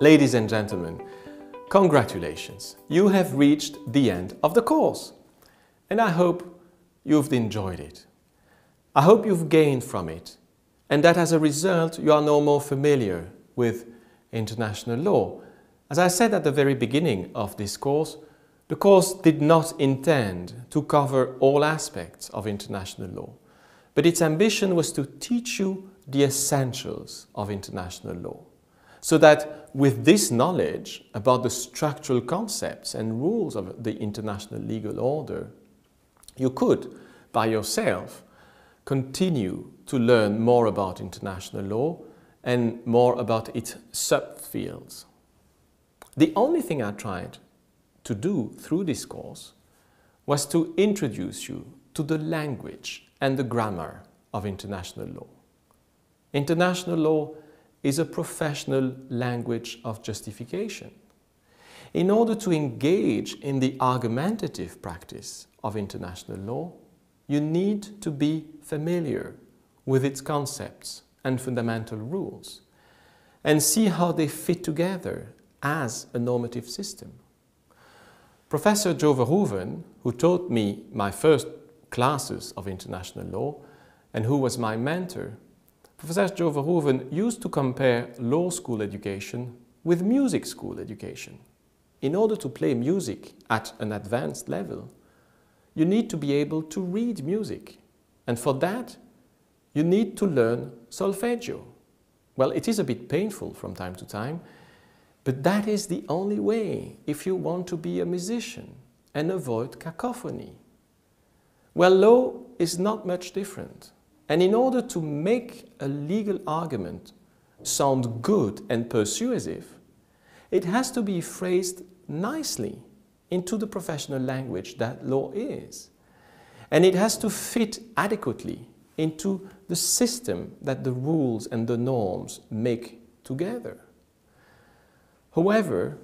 Ladies and gentlemen, congratulations! You have reached the end of the course and I hope you've enjoyed it. I hope you've gained from it and that as a result you are no more familiar with international law. As I said at the very beginning of this course, the course did not intend to cover all aspects of international law, but its ambition was to teach you the essentials of international law so that with this knowledge about the structural concepts and rules of the international legal order, you could, by yourself, continue to learn more about international law and more about its subfields. The only thing I tried to do through this course was to introduce you to the language and the grammar of international law. International law is a professional language of justification. In order to engage in the argumentative practice of international law, you need to be familiar with its concepts and fundamental rules and see how they fit together as a normative system. Professor Joe Verhoeven, who taught me my first classes of international law and who was my mentor, Professor Jo Verhoeven used to compare law school education with music school education. In order to play music at an advanced level, you need to be able to read music. And for that, you need to learn solfeggio. Well, it is a bit painful from time to time, but that is the only way if you want to be a musician and avoid cacophony. Well, law is not much different. And in order to make a legal argument sound good and persuasive, it has to be phrased nicely into the professional language that law is. And it has to fit adequately into the system that the rules and the norms make together. However,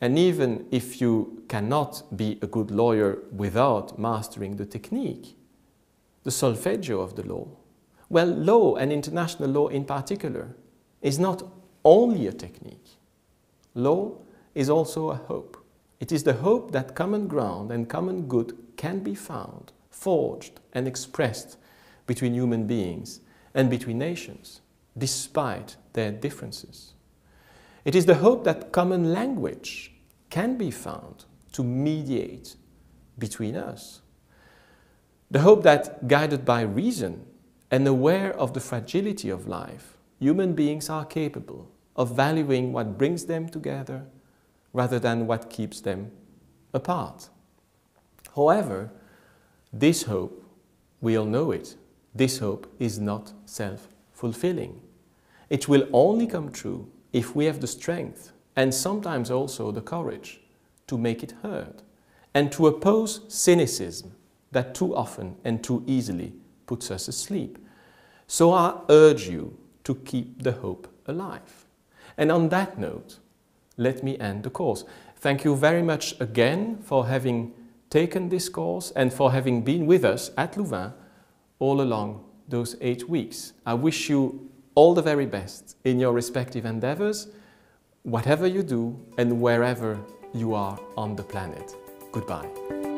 and even if you cannot be a good lawyer without mastering the technique, the solfeggio of the law well, law and international law in particular is not only a technique. Law is also a hope. It is the hope that common ground and common good can be found, forged and expressed between human beings and between nations, despite their differences. It is the hope that common language can be found to mediate between us. The hope that, guided by reason, and aware of the fragility of life, human beings are capable of valuing what brings them together rather than what keeps them apart. However, this hope, we all know it, this hope is not self-fulfilling. It will only come true if we have the strength and sometimes also the courage to make it heard and to oppose cynicism that too often and too easily puts us asleep. So I urge you to keep the hope alive. And on that note, let me end the course. Thank you very much again for having taken this course and for having been with us at Louvain all along those eight weeks. I wish you all the very best in your respective endeavors, whatever you do and wherever you are on the planet. Goodbye.